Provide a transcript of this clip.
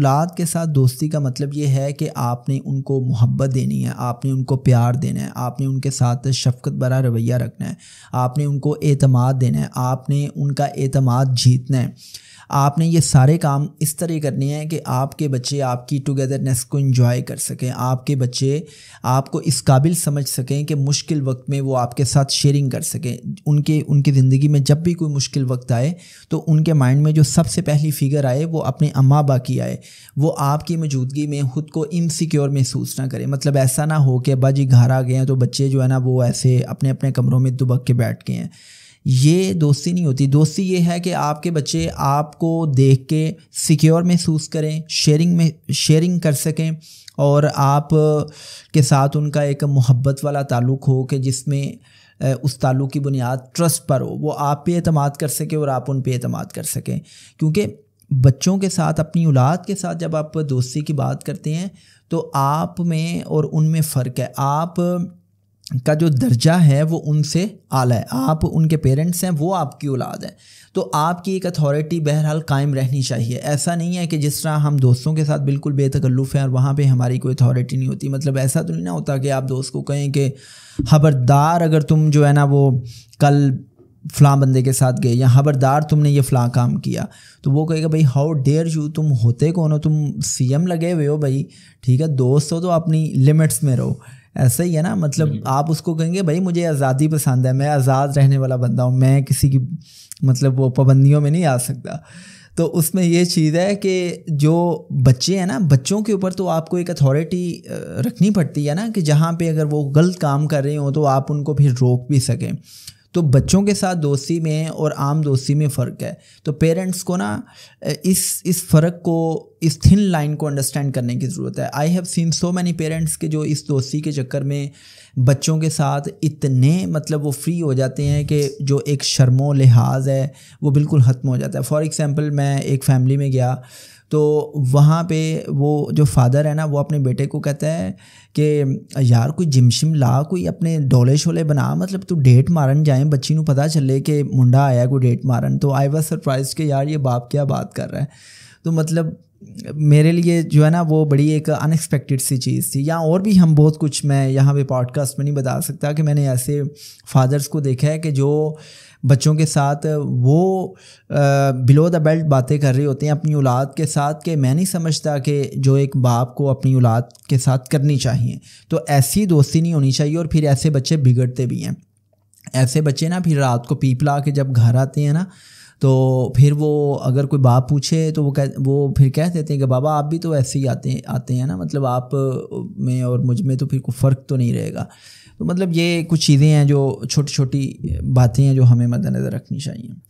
औलाद के साथ दोस्ती का मतलब ये है कि आपने उनको मोहब्बत देनी है आपने उनको प्यार देना है आपने उनके साथ शफकत भरा रवैया रखना है आपने उनको अतमाद देना है आपने उनका अतमाद जीतना है आपने ये सारे काम इस तरह करने हैं कि आपके बच्चे आपकी टुगेदरनेस को इन्जॉय कर सकें आपके बच्चे आपको इस काबिल समझ सकें कि मुश्किल वक्त में वो आपके साथ शेयरिंग कर सकें उनके उनकी ज़िंदगी में जब भी कोई मुश्किल वक्त आए तो उनके माइंड में जो सबसे पहली फिगर आए वो अपने अम्मा बा की आए वो आपकी मौजूदगी में खुद को इनसिक्योर महसूस ना करें मतलब ऐसा ना हो कि अब्बा जी घर आ गए हैं तो बच्चे जो है ना वो ऐसे अपने अपने कमरों में दुबक के बैठ गए हैं ये दोस्ती नहीं होती दोस्ती ये है कि आपके बच्चे आपको देख के सिक्योर महसूस करें शेयरिंग में शेयरिंग कर सकें और आप के साथ उनका एक मोहब्बत वाला ताल्लुक़ हो कि जिसमें उस ताल्लुक़ की बुनियाद ट्रस्ट पर हो वो आप पे अतमाद कर सकें और आप उन पे अतमाद कर सकें क्योंकि बच्चों के साथ अपनी औलाद के साथ जब आप दोस्ती की बात करते हैं तो आप में और उनमें फ़र्क है आप का जो दर्जा है वो उनसे आला है आप उनके पेरेंट्स हैं वो आपकी औलाद हैं तो आपकी एक अथॉरिटी बहरहाल कायम रहनी चाहिए ऐसा नहीं है कि जिस तरह हम दोस्तों के साथ बिल्कुल बेतकल्लुफ़ हैं और वहाँ पे हमारी कोई अथॉरिटी नहीं होती मतलब ऐसा तो नहीं ना होता कि आप दोस्त को कहें कि खबरदार अगर तुम जो है ना वो कल फ़लाँ बंदे के साथ गए या खबरदार तुमने ये फ़लाँ काम किया तो वो कहेगा भाई हाउ डेयर यू तुम होते कौन हो तुम सीएम लगे हुए हो भाई ठीक है दोस्त हो तो अपनी लिमिट्स में रहो ऐसा ही है ना मतलब आप उसको कहेंगे भाई मुझे आज़ादी पसंद है मैं आज़ाद रहने वाला बंदा हूँ मैं किसी की मतलब वो पाबंदियों में नहीं आ सकता तो उसमें ये चीज़ है कि जो बच्चे हैं ना बच्चों के ऊपर तो आपको एक अथॉरिटी रखनी पड़ती है ना कि जहाँ पे अगर वो गलत काम कर रहे हो तो आप उनको फिर रोक भी सकें तो बच्चों के साथ दोस्ती में और आम दोस्ती में फ़र्क है तो पेरेंट्स को ना इस इस फ़र्क को इस थिन लाइन को अंडरस्टैंड करने की ज़रूरत है I have seen so many parents के जो इस दोस्ती के चक्कर में बच्चों के साथ इतने मतलब वो फ्री हो जाते हैं कि जो एक शर्मो लिहाज है वो बिल्कुल ख़त्म हो जाता है फॉर एग्ज़ाम्पल मैं एक फ़ैमिली में गया तो वहाँ पे वो जो फादर है ना वो अपने बेटे को कहता है कि यार कोई जिम शिम ला कोई अपने डोले शोले बना मतलब तू डेट मारन जाए बच्ची नु पता चले कि मुंडा आया कोई डेट मारन तो आई वाज सरप्राइज कि यार ये बाप क्या बात कर रहा है तो मतलब मेरे लिए जो है ना वो बड़ी एक अनएक्सपेक्टेड सी चीज़ थी या और भी हम बहुत कुछ मैं यहाँ पे पॉडकास्ट में नहीं बता सकता कि मैंने ऐसे फादर्स को देखा है कि जो बच्चों के साथ वो बिलो द बेल्ट बातें कर रहे होते हैं अपनी औलाद के साथ कि मैं नहीं समझता कि जो एक बाप को अपनी औलाद के साथ करनी चाहिए तो ऐसी दोस्ती नहीं होनी चाहिए और फिर ऐसे बच्चे बिगड़ते भी हैं ऐसे बच्चे ना फिर रात को पीपला के जब घर आते हैं ना तो फिर वो अगर कोई बाप पूछे तो वो कह वो फिर कह देते हैं कि बाबा आप भी तो ऐसे ही आते हैं आते हैं ना मतलब आप में और मुझ में तो फिर कोई फ़र्क तो नहीं रहेगा तो मतलब ये कुछ चीज़ें हैं जो छोटी छोटी बातें हैं जो हमें मद्दनज़र रखनी चाहिए